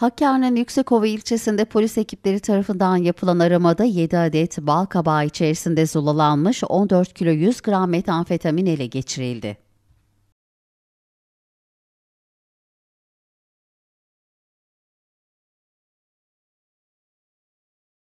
Hakkari'nin Yüksekova ilçesinde polis ekipleri tarafından yapılan aramada 7 adet bal kabağı içerisinde zulalanmış 14 kilo 100 gram metamfetamin ele geçirildi.